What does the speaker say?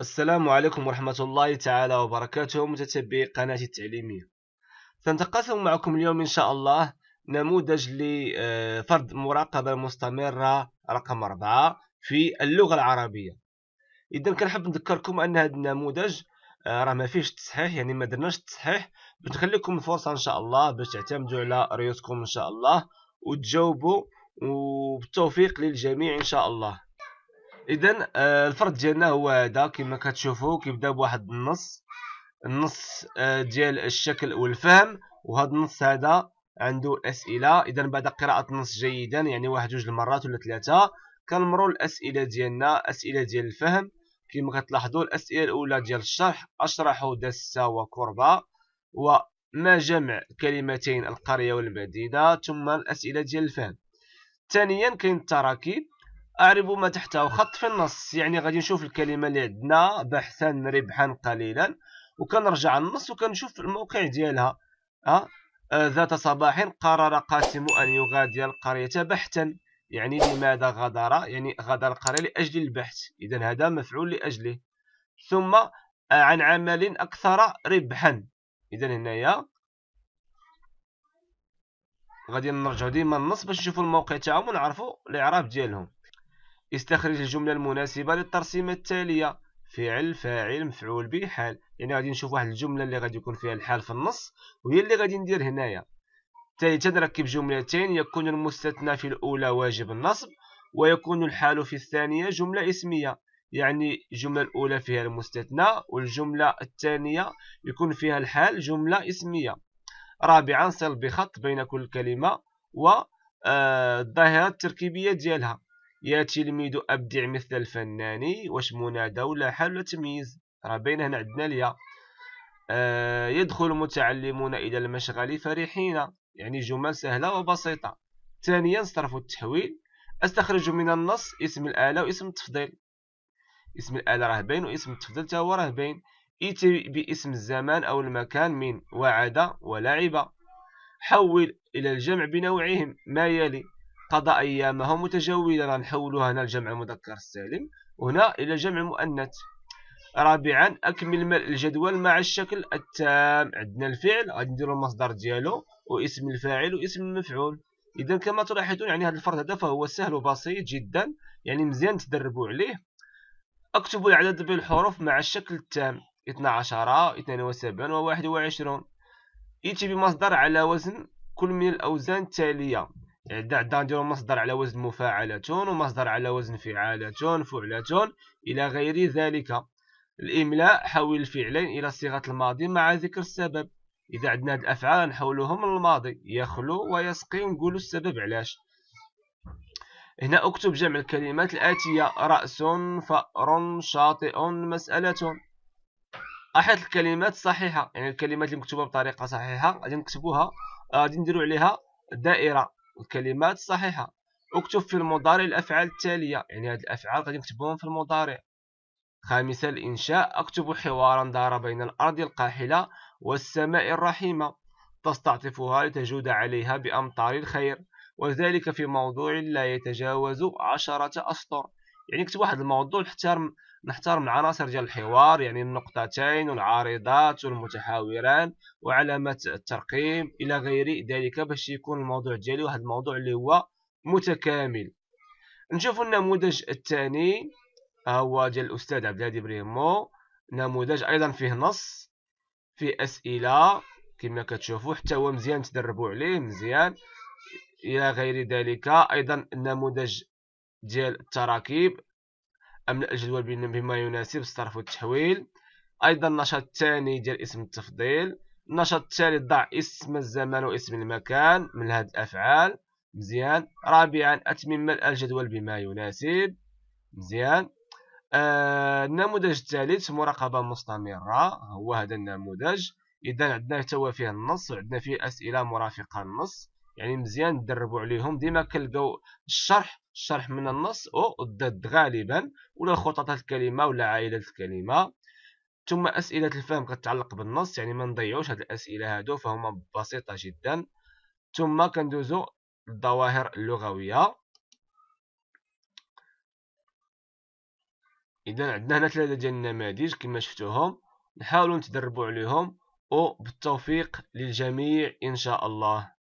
السلام عليكم ورحمة الله تعالى وبركاته متتبعي قناة التعليمية سنتقاسم معكم اليوم إن شاء الله نموذج لفرض آه، مراقبة مستمرة رقم 4 في اللغة العربية إذا كنحب نذكركم أن هذا النموذج آه، راه ما فيهش تصحيح يعني ما درناش التصحيح بتخليكم الفرصة إن شاء الله باش تعتمدوا على ريوتكم إن شاء الله وتجاوبوا وبالتوفيق للجميع إن شاء الله اذا آه، الفرد ديالنا هو هذا كما كتشوفوا كيبدا بواحد النص النص آه، ديال الشكل والفهم وهذا النص هذا عنده اسئله اذا بعد قراءه النص جيدا يعني واحد جوج المرات ولا ثلاثه كنمروا الاسئله ديالنا اسئله ديال الفهم كما كتلاحظوا الاسئله الاولى ديال الشرح اشرح دسه وكربه وما جمع كلمتين القريه والمدينه ثم الاسئله ديال الفهم ثانيا كاين التراكيب أعرب ما تحته خط في النص يعني غادي نشوف الكلمة اللي عندنا بحثا ربحا قليلا وكنرجع النص وكنشوف الموقع ديالها ها أه؟ ذات صباح قرر قاسم أن يغادر القرية بحثا يعني لماذا غادر يعني غادر القرية لأجل البحث إذا هذا مفعول لأجله ثم آه، عن عمل أكثر ربحا إذا هنايا غادي نرجعو ديما النص باش نشوفو الموقع تاعهم ونعرفو الإعراب ديالهم استخرج الجملة المناسبة للترسيمة التالية فعل فاعل مفعول به حال يعني غادي نشوف واحد الجملة اللي غادي يكون فيها الحال في النص وهي اللي غادي ندير هنايا ثالثا نركب جملتين يكون المستثنى في الأولى واجب النصب ويكون الحال في الثانية جملة اسمية يعني الجملة الأولى فيها المستثنى والجملة الثانية يكون فيها الحال جملة اسمية رابعا صل بخط بين كل كلمة و آه، الظاهرة التركيبية ديالها يا تلميذ أبدع مثل الفنان واش منادى ولا حال ولا تمييز راه باينه هنا عندنا ليا آه، يدخل المتعلمون إلى المشغل فرحين يعني جمل سهلة وبسيطة ثانيا صرف التحويل استخرج من النص اسم الآلة واسم التفضيل اسم الآلة راه باين واسم التفضيل تا هو راه باين ائتي باسم الزمان أو المكان من وعد ولعب حول إلى الجمع بنوعهم ما يلي قضى أيامه متجولا حولها هنا الجمع المذكر السالم وهنا إلى جمع مؤنث رابعا أكمل الجدول مع الشكل التام عندنا الفعل غادي نديرو المصدر ديالو واسم الفاعل واسم المفعول إذا كما تلاحظون يعني هذا الفرد هذا فهو سهل وبسيط جدا يعني مزيان تدربوا عليه أكتب العدد بالحروف مع الشكل التام 12 72 و 21 إتي بمصدر على وزن كل من الأوزان التالية يعني نديرو مصدر على وزن مفاعلة ومصدر على وزن فعالة فعلة إلى غير ذلك الإملاء حول الفعلين إلى صيغة الماضي مع ذكر السبب إذا عندنا هاد الأفعال نحولوهم للماضي يخلو ويسقي نقول السبب علاش هنا أكتب جمع الكلمات الآتية رأس فأر شاطئ مسألة أحط الكلمات صحيحة يعني الكلمات اللي مكتوبة بطريقة صحيحة غادي نكتبوها غادي نديرو عليها دائرة والكلمات الصحيحه اكتب في المضارع الأفعال التالية يعني هاد الأفعال غادي نكتبوهم في المضارع خامسا الإنشاء أكتب حوارا دار بين الأرض القاحلة والسماء الرحيمة تستعطفها لتجود عليها بأمطار الخير وذلك في موضوع لا يتجاوز عشرة أسطر يعني كتب واحد الموضوع نحترم نحترم العناصر ديال الحوار يعني النقطتين والعارضات والمتحاوران وعلامات الترقيم الى غير ذلك باش يكون الموضوع ديالي واحد الموضوع اللي هو متكامل نشوف النموذج الثاني هو ديال الاستاذ عبد الهادي بريمو نموذج ايضا فيه نص فيه اسئله كما كتشوفوا حتى هو مزيان تدربوا عليه مزيان الى غير ذلك ايضا النموذج ديال التراكيب أملأ الجدول بما يناسب الصرف والتحويل أيضا النشاط الثاني ديال اسم التفضيل النشاط الثالث ضع اسم الزمان واسم المكان من هذه الأفعال مزيان رابعا أتمم ملء الجدول بما يناسب مزيان آه النموذج الثالث مراقبة مستمرة هو هذا النموذج إذا عندنا توا فيه النص وعندنا فيه أسئلة مرافقة النص يعني مزيان تدربوا عليهم ديما كنلقاو الشرح الشرح من النص او الضد غالبا ولا خطط الكلمه ولا عائله الكلمه ثم اسئله الفهم كتعلق بالنص يعني ما نضيعوش هاد الاسئله هادو فهما بسيطه جدا ثم كندوزو الظواهر اللغويه اذا عندنا هنا ثلاثه ديال النماذج كما شفتوهم نحاولوا نتدربوا عليهم وبالتوفيق للجميع ان شاء الله